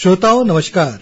श्रोताओं नमस्कार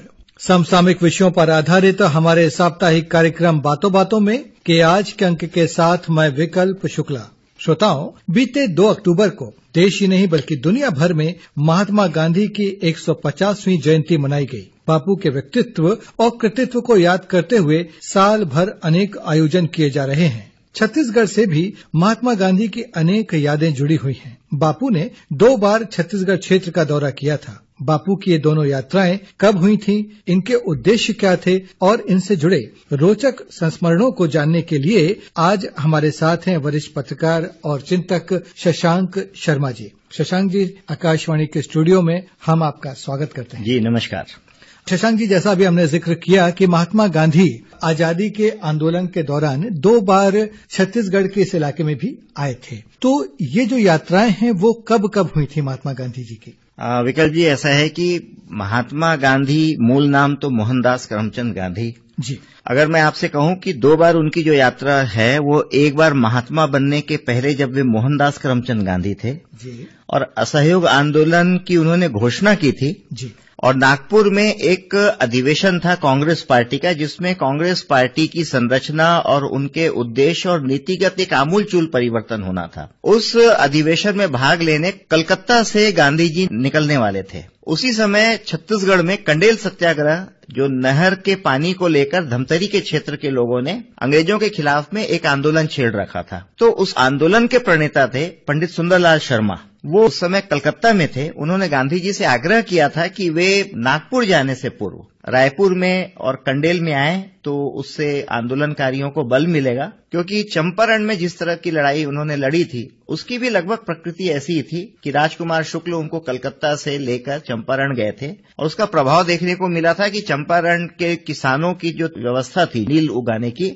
समसामयिक विषयों पर आधारित हमारे साप्ताहिक कार्यक्रम बातों बातों में के आज के अंक के साथ मैं विकल्प शुक्ला श्रोताओं बीते 2 अक्टूबर को देश ही नहीं बल्कि दुनिया भर में महात्मा गांधी की 150वीं जयंती मनाई गई बापू के व्यक्तित्व और कृतित्व को याद करते हुए साल भर अनेक आयोजन किए जा रहे हैं छत्तीसगढ़ से भी महात्मा गांधी की अनेक यादें जुड़ी हुई हैं बापू ने दो बार छत्तीसगढ़ क्षेत्र का दौरा किया था बापू की ये दोनों यात्राएं कब हुई थीं इनके उद्देश्य क्या थे और इनसे जुड़े रोचक संस्मरणों को जानने के लिए आज हमारे साथ हैं वरिष्ठ पत्रकार और चिंतक शशांक शर्मा जी शशांक जी आकाशवाणी के स्टूडियो में हम आपका स्वागत करते हैं जी नमस्कार शशांक जी जैसा अभी हमने जिक्र किया कि महात्मा गांधी आजादी के आंदोलन के दौरान दो बार छत्तीसगढ़ के इस इलाके में भी आए थे तो ये जो यात्राएं हैं वो कब कब हुई थी महात्मा गांधी जी की विकल्प जी ऐसा है कि महात्मा गांधी मूल नाम तो मोहनदास करमचंद गांधी जी अगर मैं आपसे कहूं कि दो बार उनकी जो यात्रा है वो एक बार महात्मा बनने के पहले जब वे मोहनदास करमचंद गांधी थे जी और असहयोग आंदोलन की उन्होंने घोषणा की थी जी और नागपुर में एक अधिवेशन था कांग्रेस पार्टी का जिसमें कांग्रेस पार्टी की संरचना और उनके उद्देश्य और नीतिगत एक आमूल परिवर्तन होना था उस अधिवेशन में भाग लेने कलकत्ता से गांधी जी निकलने वाले थे उसी समय छत्तीसगढ़ में कंडेल सत्याग्रह जो नहर के पानी को लेकर धमतरी के क्षेत्र के लोगों ने अंग्रेजों के खिलाफ में एक आंदोलन छेड़ रखा था तो उस आंदोलन के प्रणेता थे पंडित सुंदरलाल शर्मा वो उस समय कलकत्ता में थे उन्होंने गांधी जी से आग्रह किया था कि वे नागपुर जाने से पूर्व रायपुर में और कंडेल में आए तो उससे आंदोलनकारियों को बल मिलेगा क्योंकि चंपारण में जिस तरह की लड़ाई उन्होंने लड़ी थी उसकी भी लगभग प्रकृति ऐसी ही थी कि राजकुमार शुक्ल उनको कलकत्ता से लेकर चंपारण गए थे और उसका प्रभाव देखने को मिला था कि चंपारण के किसानों की जो व्यवस्था थी नील उगाने की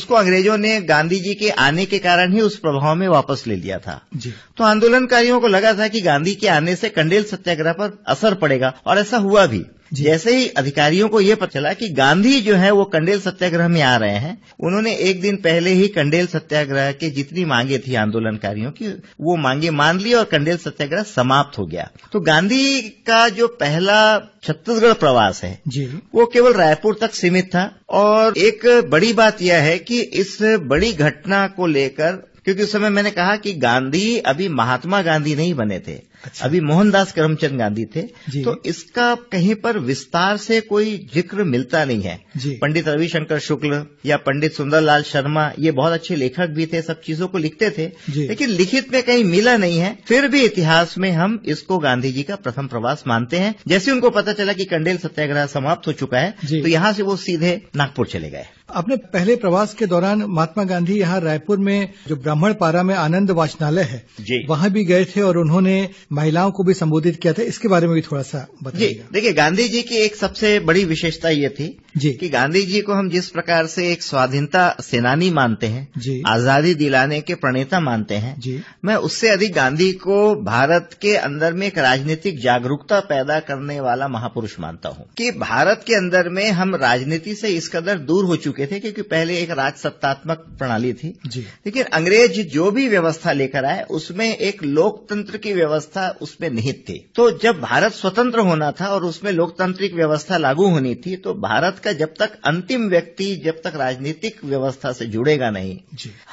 उसको अंग्रेजों ने गांधी जी के आने के कारण ही उस प्रभाव में वापस ले लिया था तो आंदोलनकारियों को लगा था कि गांधी के आने से कंडेल सत्याग्रह पर असर पड़ेगा और ऐसा हुआ भी जैसे ही अधिकारियों को यह पता चला कि गांधी जो है वो कंडेल सत्याग्रह में आ रहे हैं उन्होंने एक दिन पहले ही कंडेल सत्याग्रह के जितनी मांगे थी आंदोलनकारियों की वो मांगे मान ली और कंडेल सत्याग्रह समाप्त हो गया तो गांधी का जो पहला छत्तीसगढ़ प्रवास है जी। वो केवल रायपुर तक सीमित था और एक बड़ी बात यह है कि इस बड़ी घटना को लेकर क्योंकि उस समय मैंने कहा कि गांधी अभी महात्मा गांधी नहीं बने थे अच्छा। अभी मोहनदास करमचंद गांधी थे तो इसका कहीं पर विस्तार से कोई जिक्र मिलता नहीं है पंडित रविशंकर शुक्ल या पंडित सुंदरलाल शर्मा ये बहुत अच्छे लेखक भी थे सब चीजों को लिखते थे लेकिन लिखित में कहीं मिला नहीं है फिर भी इतिहास में हम इसको गांधी जी का प्रथम प्रवास मानते हैं जैसे उनको पता चला कि कंडेल सत्याग्रह समाप्त हो चुका है तो यहाँ से वो सीधे नागपुर चले गए अपने पहले प्रवास के दौरान महात्मा गांधी यहाँ रायपुर में जो ब्राह्मण पारा में आनंद वाचनालय है वहां भी गए थे और उन्होंने महिलाओं को भी संबोधित किया था इसके बारे में भी थोड़ा सा बताइए देखिए गांधी जी की एक सबसे बड़ी विशेषता ये थी जी कि गांधी जी को हम जिस प्रकार से एक स्वाधीनता सेनानी मानते हैं जी आजादी दिलाने के प्रणेता मानते हैं जी मैं उससे अधिक गांधी को भारत के अंदर में एक राजनीतिक जागरूकता पैदा करने वाला महापुरुष मानता हूं कि भारत के अंदर में हम राजनीति से इस कदर दूर हो चुके थे क्योंकि पहले एक राजसत्तात्मक प्रणाली थी लेकिन अंग्रेज जो भी व्यवस्था लेकर आए उसमें एक लोकतंत्र की व्यवस्था व्यवस्था उसमें निहित थी तो जब भारत स्वतंत्र होना था और उसमें लोकतांत्रिक व्यवस्था लागू होनी थी तो भारत का जब तक अंतिम व्यक्ति जब तक राजनीतिक व्यवस्था से जुड़ेगा नहीं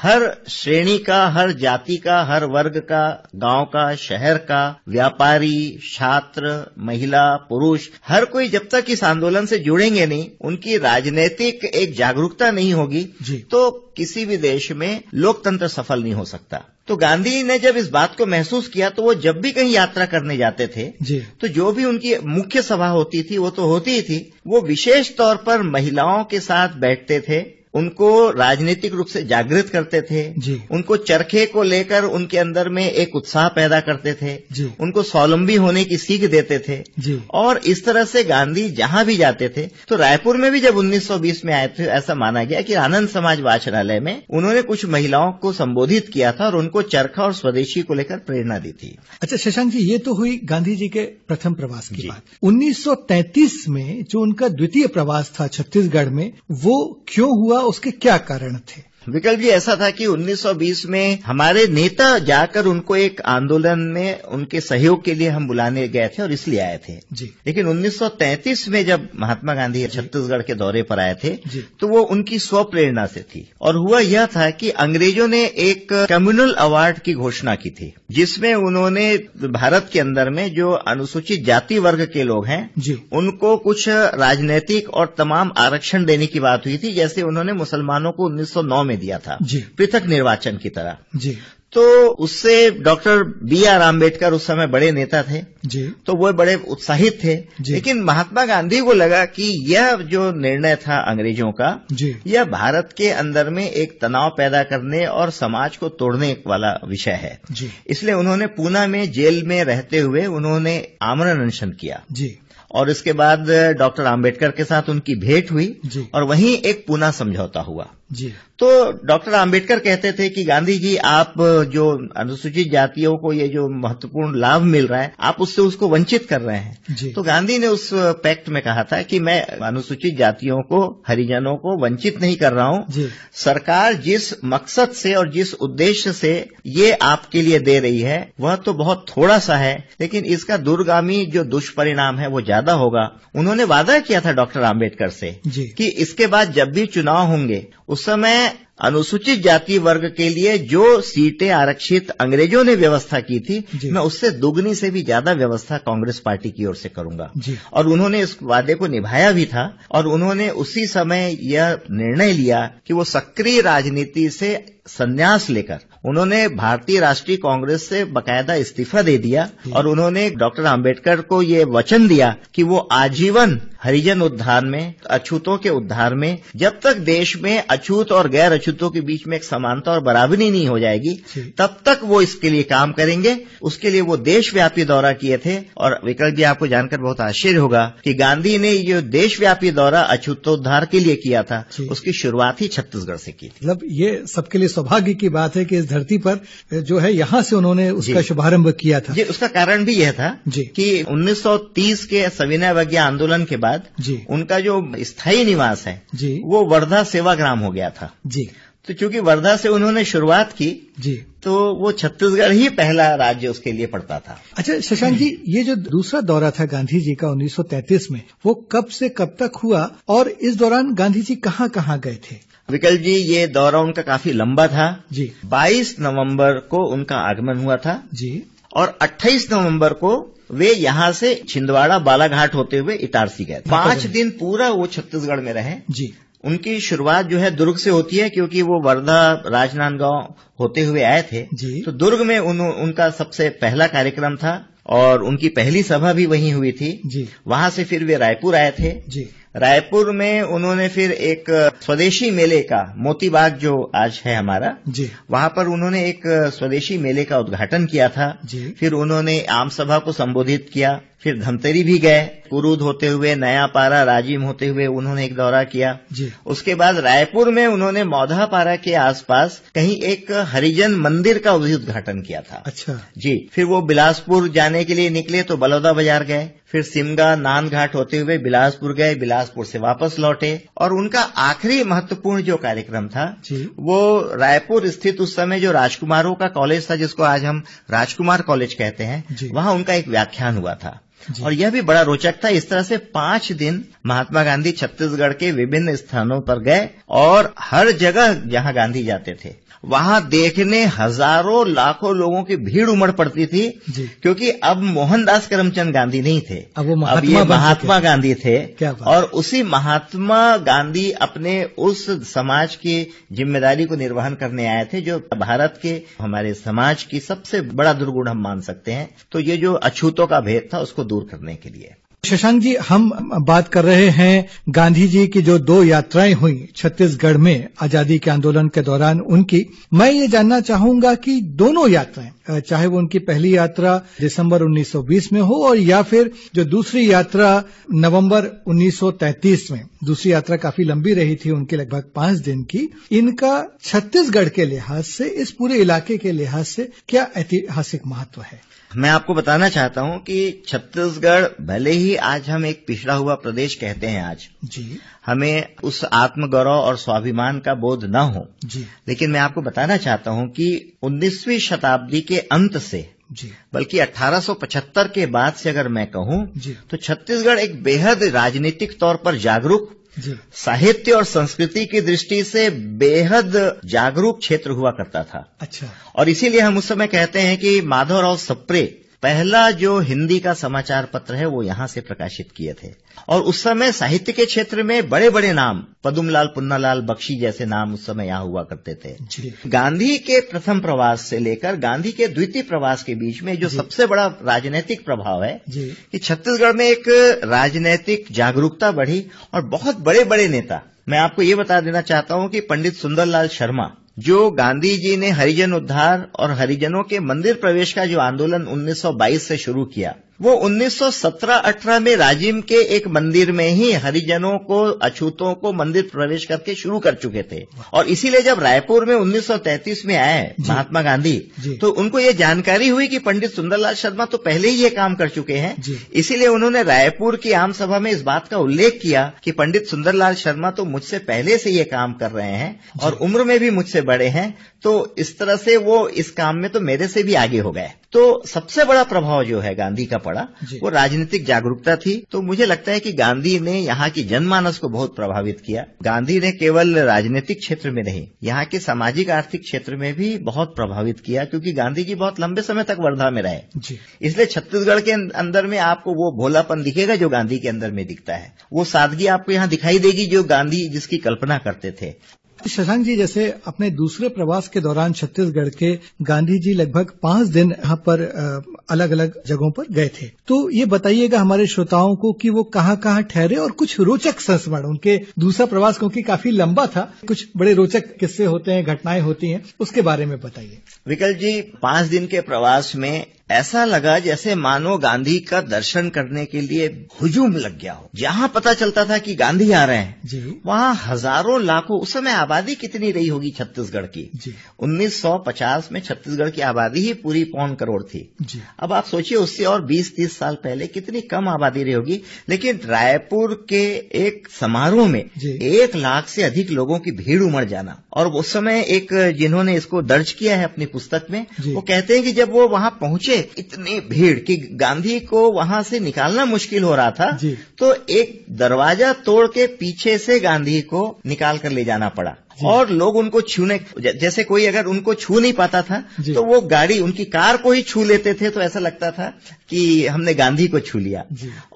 हर श्रेणी का हर जाति का हर वर्ग का गांव का शहर का व्यापारी छात्र महिला पुरुष हर कोई जब तक इस आंदोलन से जुड़ेंगे नहीं उनकी राजनीतिक एक जागरूकता नहीं होगी तो किसी भी देश में लोकतंत्र सफल नहीं हो सकता तो गांधी ने जब इस बात को महसूस किया तो वो जब भी कहीं यात्रा करने जाते थे तो जो भी उनकी मुख्य सभा होती थी वो तो होती ही थी वो विशेष तौर पर महिलाओं के साथ बैठते थे उनको राजनीतिक रूप से जागृत करते थे उनको चरखे को लेकर उनके अंदर में एक उत्साह पैदा करते थे उनको स्वावलंबी होने की सीख देते थे और इस तरह से गांधी जहां भी जाते थे तो रायपुर में भी जब 1920 में आए थे ऐसा माना गया कि आनंद समाज वाचनालय में उन्होंने कुछ महिलाओं को संबोधित किया था और उनको चरखा और स्वदेशी को लेकर प्रेरणा दी थी अच्छा शशांक जी ये तो हुई गांधी जी के प्रथम प्रवास की बात उन्नीस में जो उनका द्वितीय प्रवास था छत्तीसगढ़ में वो क्यों हुआ उसके क्या कारण थे विकल्प जी ऐसा था कि 1920 में हमारे नेता जाकर उनको एक आंदोलन में उनके सहयोग के लिए हम बुलाने गए थे और इसलिए आए थे जी लेकिन 1933 में जब महात्मा गांधी छत्तीसगढ़ के दौरे पर आए थे तो वो उनकी स्वप्रेरणा से थी और हुआ यह था कि अंग्रेजों ने एक कम्युनल अवार्ड की घोषणा की थी जिसमें उन्होंने भारत के अंदर में जो अनुसूचित जाति वर्ग के लोग हैं उनको कुछ राजनीतिक और तमाम आरक्षण देने की बात हुई थी जैसे उन्होंने मुसलमानों को 1909 में दिया था पृथक निर्वाचन की तरह तो उससे डॉक्टर बी आर आम्बेडकर उस समय बड़े नेता थे जी तो वो बड़े उत्साहित थे लेकिन महात्मा गांधी को लगा कि यह जो निर्णय था अंग्रेजों का यह भारत के अंदर में एक तनाव पैदा करने और समाज को तोड़ने वाला विषय है इसलिए उन्होंने पूना में जेल में रहते हुए उन्होंने आमरण अनशन किया जी और इसके बाद डॉक्टर आम्बेडकर के साथ उनकी भेंट हुई और वहीं एक पुनः समझौता हुआ जी तो डॉक्टर आम्बेडकर कहते थे कि गांधी जी आप जो अनुसूचित जातियों को ये जो महत्वपूर्ण लाभ मिल रहा है आप उससे उसको वंचित कर रहे हैं तो गांधी ने उस पैक्ट में कहा था कि मैं अनुसूचित जातियों को हरिजनों को वंचित नहीं कर रहा हूं सरकार जिस मकसद से और जिस उद्देश्य से ये आपके लिए दे रही है वह तो बहुत थोड़ा सा है लेकिन इसका दूरगामी जो दुष्परिणाम है वो ज्यादा होगा उन्होंने वादा किया था डॉक्टर आम्बेडकर से कि इसके बाद जब भी चुनाव होंगे उस समय अनुसूचित जाति वर्ग के लिए जो सीटें आरक्षित अंग्रेजों ने व्यवस्था की थी मैं उससे दुगनी से भी ज्यादा व्यवस्था कांग्रेस पार्टी की ओर से करूंगा और उन्होंने इस वादे को निभाया भी था और उन्होंने उसी समय यह निर्णय लिया कि वो सक्रिय राजनीति से संन्यास लेकर उन्होंने भारतीय राष्ट्रीय कांग्रेस से बाकायदा इस्तीफा दे दिया हम्म। और उन्होंने डॉक्टर आम्बेडकर को ये वचन दिया कि वो आजीवन हरिजन उद्धार में अछूतों के उद्धार में जब तक देश में अछूत और गैर अछूतों के बीच में एक समानता और बराबरी नहीं हो जाएगी तब तक वो इसके लिए काम करेंगे उसके लिए वो देशव्यापी दौरा किए थे और विकल्प जी आपको जानकर बहुत आश्चर्य होगा कि गांधी ने ये देशव्यापी दौरा अछूतोद्धार के लिए किया था उसकी शुरुआत ही छत्तीसगढ़ से की थी मतलब ये सबके लिए सौभाग्य की बात है कि इस धरती पर जो है यहाँ से उन्होंने उसका शुभारंभ किया था जी उसका कारण भी यह था जी कि 1930 के सविनय वज्ञा आंदोलन के बाद जी उनका जो स्थायी निवास है जी वो वर्धा सेवाग्राम हो गया था जी तो चूंकि वर्धा से उन्होंने शुरुआत की जी तो वो छत्तीसगढ़ ही पहला राज्य उसके लिए पड़ता था अच्छा शशांक जी ये जो दूसरा दौरा था गांधी जी का 1933 में वो कब से कब तक हुआ और इस दौरान गांधी जी कहाँ कहाँ गए थे विकल जी ये दौरा उनका काफी लंबा था जी बाईस नवम्बर को उनका आगमन हुआ था जी और 28 नवंबर को वे यहाँ से छिंदवाड़ा बालाघाट होते हुए इटारसी गए पांच दिन पूरा वो छत्तीसगढ़ में रहे जी उनकी शुरुआत जो है दुर्ग से होती है क्योंकि वो वर्धा राजनांदगांव होते हुए आए थे जी तो दुर्ग में उन, उनका सबसे पहला कार्यक्रम था और उनकी पहली सभा भी वहीं हुई थी जी वहां से फिर वे रायपुर आए थे जी रायपुर में उन्होंने फिर एक स्वदेशी मेले का मोतीबाग जो आज है हमारा जी वहां पर उन्होंने एक स्वदेशी मेले का उद्घाटन किया था जी फिर उन्होंने आम सभा को संबोधित किया फिर धमतरी भी गए कुरूद होते हुए नया पारा राजीम होते हुए उन्होंने एक दौरा किया उसके बाद रायपुर में उन्होंने मौधा पारा के आसपास कहीं एक हरिजन मंदिर का भी उद्घाटन किया था अच्छा जी फिर वो बिलासपुर जाने के लिए निकले तो बलौदा बाजार गए फिर सिमगा नान घाट होते हुए बिलासपुर गए बिलासपुर से वापस लौटे और उनका आखिरी महत्वपूर्ण जो कार्यक्रम था वो रायपुर स्थित उस समय जो राजकुमारों का कॉलेज था जिसको आज हम राजकुमार कॉलेज कहते हैं वहां उनका एक व्याख्यान हुआ था और यह भी बड़ा रोचक था इस तरह से पांच दिन महात्मा गांधी छत्तीसगढ़ के विभिन्न स्थानों पर गए और हर जगह जहां गांधी जाते थे वहां देखने हजारों लाखों लोगों की भीड़ उमड़ पड़ती थी क्योंकि अब मोहनदास करमचंद गांधी नहीं थे अब वो अब ये महात्मा गांधी थे और उसी महात्मा गांधी अपने उस समाज की जिम्मेदारी को निर्वहन करने आए थे जो भारत के हमारे समाज की सबसे बड़ा दुर्गुण हम मान सकते हैं तो ये जो अछूतों का भेद था उसको दूर करने के लिए शशांक जी हम बात कर रहे हैं गांधी जी की जो दो यात्राएं हुई छत्तीसगढ़ में आजादी के आंदोलन के दौरान उनकी मैं ये जानना चाहूंगा कि दोनों यात्राएं चाहे वो उनकी पहली यात्रा दिसंबर 1920 में हो और या फिर जो दूसरी यात्रा नवंबर 1933 में दूसरी यात्रा काफी लंबी रही थी उनकी लगभग पांच दिन की इनका छत्तीसगढ़ के लिहाज से इस पूरे इलाके के लिहाज से क्या ऐतिहासिक महत्व है मैं आपको बताना चाहता हूं कि छत्तीसगढ़ भले ही आज हम एक पिछड़ा हुआ प्रदेश कहते हैं आज जी हमें उस आत्मगौरव और स्वाभिमान का बोध न हो जी लेकिन मैं आपको बताना चाहता हूं कि 19वीं शताब्दी के अंत से जी बल्कि 1875 के बाद से अगर मैं कहूं तो छत्तीसगढ़ एक बेहद राजनीतिक तौर पर जागरूक साहित्य और संस्कृति की दृष्टि से बेहद जागरूक क्षेत्र हुआ करता था अच्छा और इसीलिए हम उस समय कहते हैं कि माधव राव सप्रे पहला जो हिंदी का समाचार पत्र है वो यहां से प्रकाशित किए थे और उस समय साहित्य के क्षेत्र में बड़े बड़े नाम पदुमलाल पुन्नालाल बख्शी जैसे नाम उस समय यहां हुआ करते थे गांधी के प्रथम प्रवास से लेकर गांधी के द्वितीय प्रवास के बीच में जो सबसे बड़ा राजनीतिक प्रभाव है कि छत्तीसगढ़ में एक राजनीतिक जागरूकता बढ़ी और बहुत बड़े बड़े नेता मैं आपको ये बता देना चाहता हूं कि पंडित सुंदरलाल शर्मा जो गांधी जी ने हरिजन उद्धार और हरिजनों के मंदिर प्रवेश का जो आंदोलन 1922 से शुरू किया वो 1917-18 में राजीम के एक मंदिर में ही हरिजनों को अछूतों को मंदिर प्रवेश करके शुरू कर चुके थे और इसीलिए जब रायपुर में 1933 में आए महात्मा गांधी तो उनको ये जानकारी हुई कि पंडित सुंदरलाल शर्मा तो पहले ही ये काम कर चुके हैं इसीलिए उन्होंने रायपुर की आम सभा में इस बात का उल्लेख किया कि पंडित सुंदरलाल शर्मा तो मुझसे पहले से ये काम कर रहे हैं और उम्र में भी मुझसे बड़े हैं तो इस तरह से वो इस काम में तो मेरे से भी आगे हो गए तो सबसे बड़ा प्रभाव जो है गांधी का पड़ा वो राजनीतिक जागरूकता थी तो मुझे लगता है कि गांधी ने यहाँ की जनमानस को बहुत प्रभावित किया गांधी ने केवल राजनीतिक क्षेत्र में नहीं यहाँ के सामाजिक आर्थिक क्षेत्र में भी बहुत प्रभावित किया क्योंकि गांधी जी बहुत लंबे समय तक वर्धा में रहे इसलिए छत्तीसगढ़ के अं-, अंदर में आपको वो भोलापन दिखेगा जो गांधी के अंदर में दिखता है वो सादगी आपको यहाँ दिखाई देगी जो गांधी जिसकी कल्पना करते थे तो शशांक जी जैसे अपने दूसरे प्रवास के दौरान छत्तीसगढ़ के गांधी जी लगभग पांच दिन यहाँ पर अलग अलग जगहों पर गए थे तो ये बताइएगा हमारे श्रोताओं को कि वो कहाँ कहाँ ठहरे और कुछ रोचक संस्मरण उनके दूसरा प्रवास क्योंकि काफी लंबा था कुछ बड़े रोचक किस्से होते हैं घटनाएं होती हैं उसके बारे में बताइए विकल जी पांच दिन के प्रवास में ऐसा लगा जैसे मानो गांधी का दर्शन करने के लिए हुजूम लग गया हो जहाँ पता चलता था कि गांधी आ रहे हैं वहाँ हजारों लाखों उस समय आबादी कितनी रही होगी छत्तीसगढ़ की जी। 1950 में छत्तीसगढ़ की आबादी ही पूरी पौन करोड़ थी जी। अब आप सोचिए उससे और 20-30 साल पहले कितनी कम आबादी रही होगी लेकिन रायपुर के एक समारोह में एक लाख से अधिक लोगों की भीड़ उमड़ जाना और उस समय एक जिन्होंने इसको दर्ज किया है अपनी पुस्तक में वो कहते हैं कि जब वो वहां पहुंचे से इतनी भीड़ कि गांधी को वहां से निकालना मुश्किल हो रहा था तो एक दरवाजा तोड़ के पीछे से गांधी को निकाल कर ले जाना पड़ा और लोग उनको छूने जैसे कोई अगर उनको छू नहीं पाता था तो वो गाड़ी उनकी कार को ही छू लेते थे तो ऐसा लगता था कि हमने गांधी को छू लिया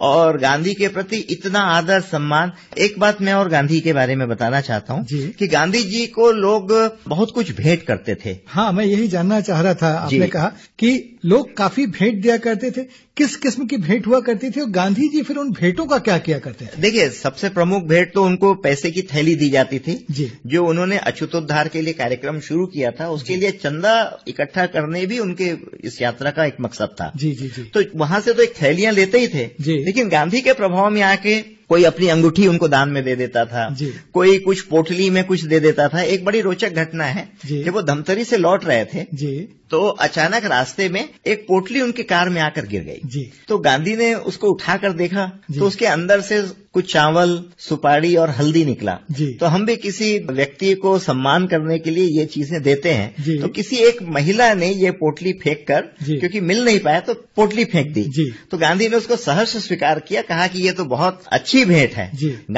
और गांधी के प्रति इतना आदर सम्मान एक बात मैं और गांधी के बारे में बताना चाहता हूँ कि गांधी जी को लोग बहुत कुछ भेंट करते थे हाँ मैं यही जानना चाह रहा था आपने कहा कि लोग काफी भेंट दिया करते थे किस किस्म की भेंट हुआ करती थी और गांधी जी फिर उन भेंटों का क्या किया करते थे देखिए सबसे प्रमुख भेंट तो उनको पैसे की थैली दी जाती थी जी। जो उन्होंने अछूतोद्धार के लिए कार्यक्रम शुरू किया था उसके लिए चंदा इकट्ठा करने भी उनके इस यात्रा का एक मकसद था जी जी जी तो वहां से तो एक थैलियां लेते ही थे लेकिन गांधी के प्रभाव में आके कोई अपनी अंगूठी उनको दान में दे देता था कोई कुछ पोटली में कुछ दे देता था एक बड़ी रोचक घटना है जब वो धमतरी से लौट रहे थे जी तो अचानक रास्ते में एक पोटली उनकी कार में आकर गिर गई जी तो गांधी ने उसको उठाकर देखा तो उसके अंदर से कुछ चावल सुपारी और हल्दी निकला तो हम भी किसी व्यक्ति को सम्मान करने के लिए ये चीजें देते हैं तो किसी एक महिला ने ये पोटली फेंक कर क्योंकि मिल नहीं पाया तो पोटली फेंक दी तो गांधी ने उसको सहर्ष स्वीकार किया कहा कि ये तो बहुत अच्छी भेंट है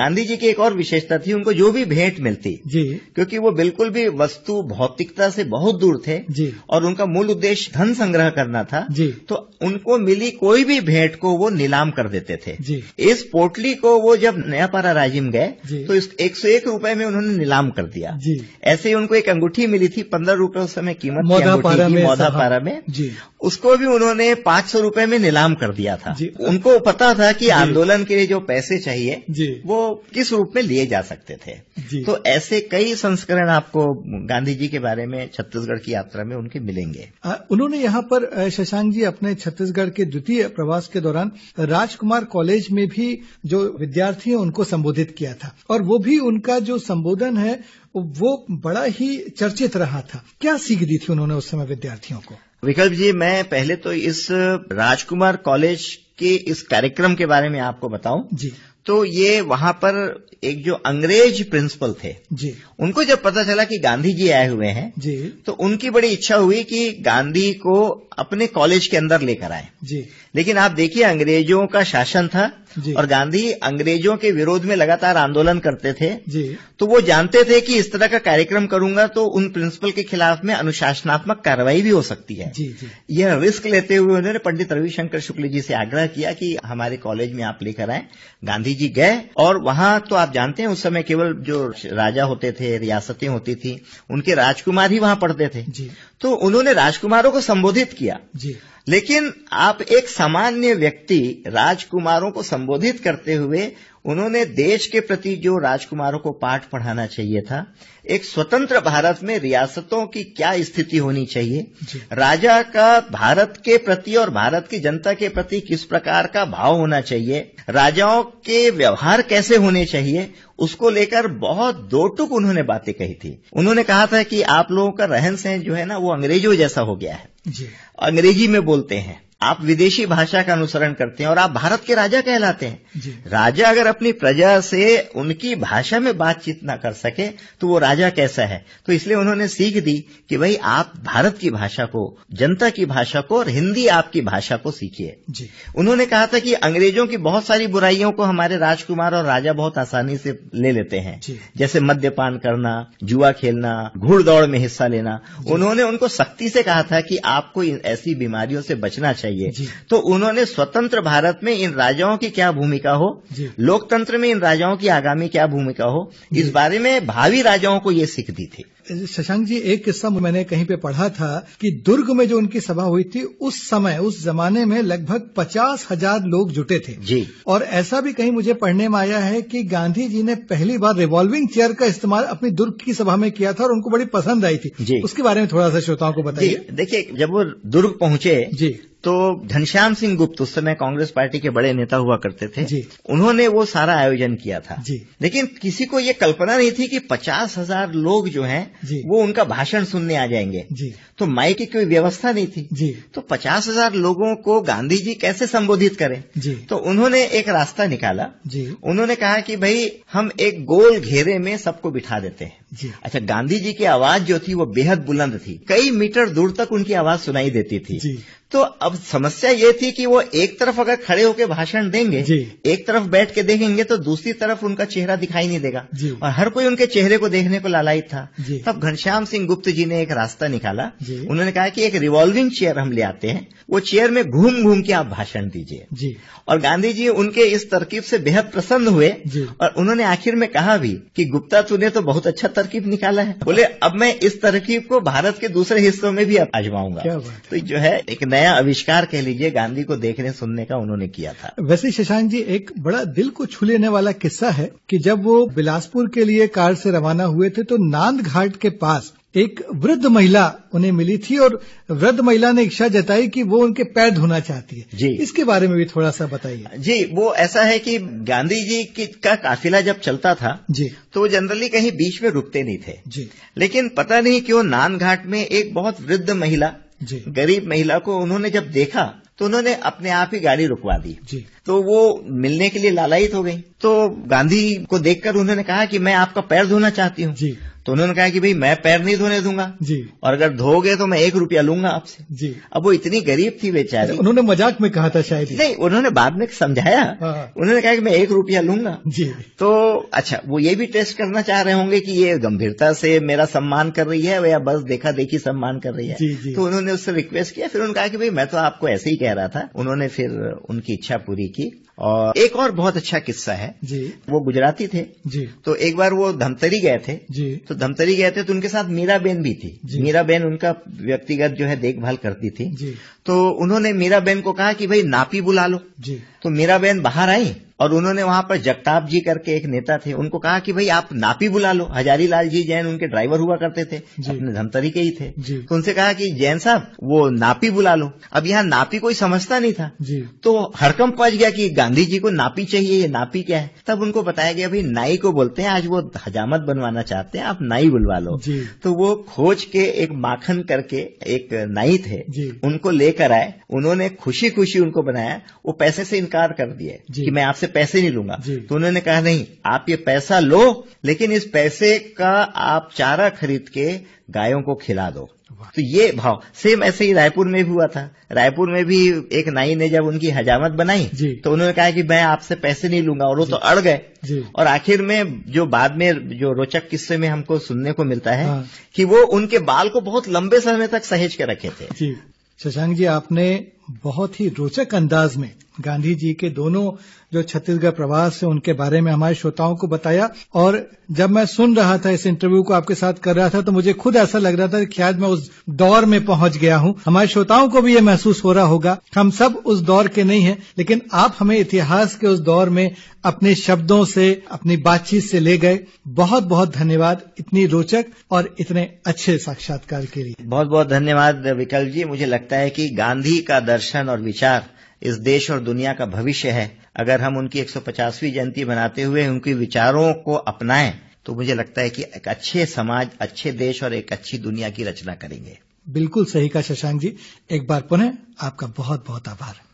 गांधी जी की एक और विशेषता थी उनको जो भी भेंट मिलती क्योंकि वो बिल्कुल भी वस्तु भौतिकता से बहुत दूर थे और उनका मूल उद्देश्य धन संग्रह करना था तो उनको मिली कोई भी भेंट को वो नीलाम कर देते थे इस पोटली को वो जब नया पारा राजिम गए तो एक सौ एक रूपये में उन्होंने नीलाम कर दिया ऐसे ही उनको एक अंगूठी मिली थी पंद्रह रूपये उस समय कीमत मौधा पारा में, पारा में उसको भी उन्होंने पांच सौ रूपये में नीलाम कर दिया था उनको पता था कि आंदोलन के लिए जो पैसे चाहिए वो किस रूप में लिए जा सकते थे तो ऐसे कई संस्करण आपको गांधी जी के बारे में छत्तीसगढ़ की यात्रा में उनके मिलेंगे उन्होंने यहाँ पर शशांक जी अपने छत्तीसगढ़ के द्वितीय प्रवास के दौरान राजकुमार कॉलेज में भी जो विद्यार्थी हैं उनको संबोधित किया था और वो भी उनका जो संबोधन है वो बड़ा ही चर्चित रहा था क्या सीख दी थी उन्होंने उस समय विद्यार्थियों को विकल्प जी मैं पहले तो इस राजकुमार कॉलेज के इस कार्यक्रम के बारे में आपको बताऊं जी तो ये वहां पर एक जो अंग्रेज प्रिंसिपल थे जी उनको जब पता चला कि गांधी जी आए हुए हैं जी तो उनकी बड़ी इच्छा हुई कि गांधी को अपने कॉलेज के अंदर लेकर आए जी लेकिन आप देखिए अंग्रेजों का शासन था और गांधी अंग्रेजों के विरोध में लगातार आंदोलन करते थे जी तो वो जानते थे कि इस तरह का कार्यक्रम करूंगा तो उन प्रिंसिपल के खिलाफ में अनुशासनात्मक कार्रवाई भी हो सकती है जी जी यह रिस्क लेते हुए उन्होंने पंडित रविशंकर शुक्ल जी से आग्रह किया कि हमारे कॉलेज में आप लेकर आए गांधी गांधी जी गए और वहां तो आप जानते हैं उस समय केवल जो राजा होते थे रियासतें होती थी उनके राजकुमार ही वहां पढ़ते थे तो उन्होंने राजकुमारों को संबोधित किया लेकिन आप एक सामान्य व्यक्ति राजकुमारों को संबोधित करते हुए उन्होंने देश के प्रति जो राजकुमारों को पाठ पढ़ाना चाहिए था एक स्वतंत्र भारत में रियासतों की क्या स्थिति होनी चाहिए राजा का भारत के प्रति और भारत की जनता के प्रति किस प्रकार का भाव होना चाहिए राजाओं के व्यवहार कैसे होने चाहिए उसको लेकर बहुत दो टुक उन्होंने बातें कही थी उन्होंने कहा था कि आप लोगों का रहन सहन जो है ना वो अंग्रेजों जैसा हो गया है अंग्रेजी में बोलते हैं आप विदेशी भाषा का अनुसरण करते हैं और आप भारत के राजा कहलाते हैं राजा अगर अपनी प्रजा से उनकी भाषा में बातचीत ना कर सके तो वो राजा कैसा है तो इसलिए उन्होंने सीख दी कि भाई आप भारत की भाषा को जनता की भाषा को और हिंदी आपकी भाषा को सीखिए उन्होंने कहा था कि अंग्रेजों की बहुत सारी बुराइयों को हमारे राजकुमार और राजा बहुत आसानी से ले लेते हैं जैसे मद्यपान करना जुआ खेलना घुड़ दौड़ में हिस्सा लेना उन्होंने उनको सख्ती से कहा था कि आपको ऐसी बीमारियों से बचना चाहिए चाहिए तो उन्होंने स्वतंत्र भारत में इन राजाओं की क्या भूमिका हो लोकतंत्र में इन राजाओं की आगामी क्या भूमिका हो इस बारे में भावी राजाओं को ये सीख दी थी शशांक जी एक किस्सा मैंने कहीं पे पढ़ा था कि दुर्ग में जो उनकी सभा हुई थी उस समय उस जमाने में लगभग पचास हजार लोग जुटे थे जी और ऐसा भी कहीं मुझे पढ़ने में आया है कि गांधी जी ने पहली बार रिवॉल्विंग चेयर का इस्तेमाल अपनी दुर्ग की सभा में किया था और उनको बड़ी पसंद आई थी जी उसके बारे में थोड़ा सा श्रोताओं को बताइए देखिए जब वो दुर्ग पहुंचे जी तो घनश्याम सिंह गुप्त उस समय कांग्रेस पार्टी के बड़े नेता हुआ करते थे जी। उन्होंने वो सारा आयोजन किया था जी। लेकिन किसी को ये कल्पना नहीं थी कि पचास हजार लोग जो हैं वो उनका भाषण सुनने आ जाएंगे जी तो माइक की कोई व्यवस्था नहीं थी जी तो पचास हजार लोगों को गांधी जी कैसे संबोधित करें जी तो उन्होंने एक रास्ता निकाला जी उन्होंने कहा कि भाई हम एक गोल घेरे में सबको बिठा देते हैं अच्छा गांधी जी की आवाज जो थी वो बेहद बुलंद थी कई मीटर दूर तक उनकी आवाज सुनाई देती थी तो अब समस्या ये थी कि वो एक तरफ अगर खड़े होकर भाषण देंगे एक तरफ बैठ के देखेंगे तो दूसरी तरफ उनका चेहरा दिखाई नहीं देगा और हर कोई उनके चेहरे को देखने को लालायित था तब घनश्याम सिंह गुप्त जी ने एक रास्ता निकाला उन्होंने कहा कि एक रिवॉल्विंग चेयर हम ले आते हैं वो चेयर में घूम घूम के आप भाषण दीजिए और गांधी जी उनके इस तरकीब से बेहद प्रसन्न हुए और उन्होंने आखिर में कहा भी कि गुप्ता तूने तो बहुत अच्छा तरकीब निकाला है बोले अब मैं इस तरकीब को भारत के दूसरे हिस्सों में भी आजमाऊंगा तो जो है एक नया आविष्कार कह लीजिए गांधी को देखने सुनने का उन्होंने किया था वैसे शशांक जी एक बड़ा दिल को छू लेने वाला किस्सा है कि जब वो बिलासपुर के लिए कार से रवाना हुए थे तो नांद घाट के पास एक वृद्ध महिला उन्हें मिली थी और वृद्ध महिला ने इच्छा जताई कि वो उनके पैर धोना चाहती है जी इसके बारे में भी थोड़ा सा बताइए जी वो ऐसा है कि गांधी जी की का काफिला जब चलता था जी तो वो जनरली कहीं बीच में रुकते नहीं थे जी लेकिन पता नहीं क्यों नान घाट में एक बहुत वृद्ध महिला जी गरीब महिला को उन्होंने जब देखा तो उन्होंने अपने आप ही गाड़ी रुकवा दी जी तो वो मिलने के लिए लालायित हो गई तो गांधी को देखकर उन्होंने कहा कि मैं आपका पैर धोना चाहती हूँ तो उन्होंने कहा कि भाई मैं पैर नहीं धोने दूंगा जी और अगर धोगे तो मैं एक रुपया लूंगा आपसे जी अब वो इतनी गरीब थी बेचारी अच्छा, उन्होंने मजाक में कहा था शायद नहीं उन्होंने बाद में समझाया हाँ। उन्होंने कहा कि मैं एक रुपया लूंगा जी तो अच्छा वो ये भी टेस्ट करना चाह रहे होंगे कि ये गंभीरता से मेरा सम्मान कर रही है या बस देखा देखी सम्मान कर रही है जी, जी। तो उन्होंने उससे रिक्वेस्ट किया फिर उन्होंने कहा कि भाई मैं तो आपको ऐसे ही कह रहा था उन्होंने फिर उनकी इच्छा पूरी की और एक और बहुत अच्छा किस्सा है जी वो गुजराती थे जी तो एक बार वो धमतरी गए थे जी तो धमतरी गए थे तो उनके साथ मीरा बेन भी थी मीरा बेन उनका व्यक्तिगत जो है देखभाल करती थी जी तो उन्होंने मीरा बेन को कहा कि भाई नापी बुला लो जी तो मीरा बेन बाहर आई और उन्होंने वहां पर जगताप जी करके एक नेता थे उनको कहा कि भाई आप नापी बुला लो हजारी लाल जी जैन उनके ड्राइवर हुआ करते थे अपने धमतरी के ही थे तो उनसे कहा कि जैन साहब वो नापी बुला लो अब यहाँ नापी कोई समझता नहीं था तो हरकम पहुंच गया कि गांधी जी को नापी चाहिए ये नापी क्या है तब उनको बताया गया भाई नाई को बोलते हैं आज वो हजामत बनवाना चाहते हैं आप नाई बुलवा लो तो वो खोज के एक माखन करके एक नाई थे उनको लेकर आए उन्होंने खुशी खुशी उनको बनाया वो पैसे से इनकार कर दिए कि मैं आपसे पैसे नहीं लूंगा तो उन्होंने कहा नहीं आप ये पैसा लो लेकिन इस पैसे का आप चारा खरीद के गायों को खिला दो तो ये भाव सेम ऐसे ही रायपुर में भी हुआ था रायपुर में भी एक नाई ने जब उनकी हजामत बनाई तो उन्होंने कहा कि मैं आपसे पैसे नहीं लूंगा और वो तो अड़ गए और आखिर में जो बाद में जो रोचक किस्से में हमको सुनने को मिलता है हाँ। कि वो उनके बाल को बहुत लंबे समय तक सहेज के रखे थे शशांक जी आपने बहुत ही रोचक अंदाज में गांधी जी के दोनों जो छत्तीसगढ़ प्रवास है उनके बारे में हमारे श्रोताओं को बताया और जब मैं सुन रहा था इस इंटरव्यू को आपके साथ कर रहा था तो मुझे खुद ऐसा लग रहा था कि शायद मैं उस दौर में पहुंच गया हूं हमारे श्रोताओं को भी ये महसूस हो रहा होगा हम सब उस दौर के नहीं हैं लेकिन आप हमें इतिहास के उस दौर में अपने शब्दों से अपनी बातचीत से ले गए बहुत बहुत धन्यवाद इतनी रोचक और इतने अच्छे साक्षात्कार के लिए बहुत बहुत धन्यवाद विकल्प जी मुझे लगता है कि गांधी का दर्शन और विचार इस देश और दुनिया का भविष्य है अगर हम उनकी 150वीं जयंती मनाते हुए उनके विचारों को अपनाएं तो मुझे लगता है कि एक अच्छे समाज अच्छे देश और एक अच्छी दुनिया की रचना करेंगे बिल्कुल सही कहा शशांक जी एक बार पुनः आपका बहुत बहुत आभार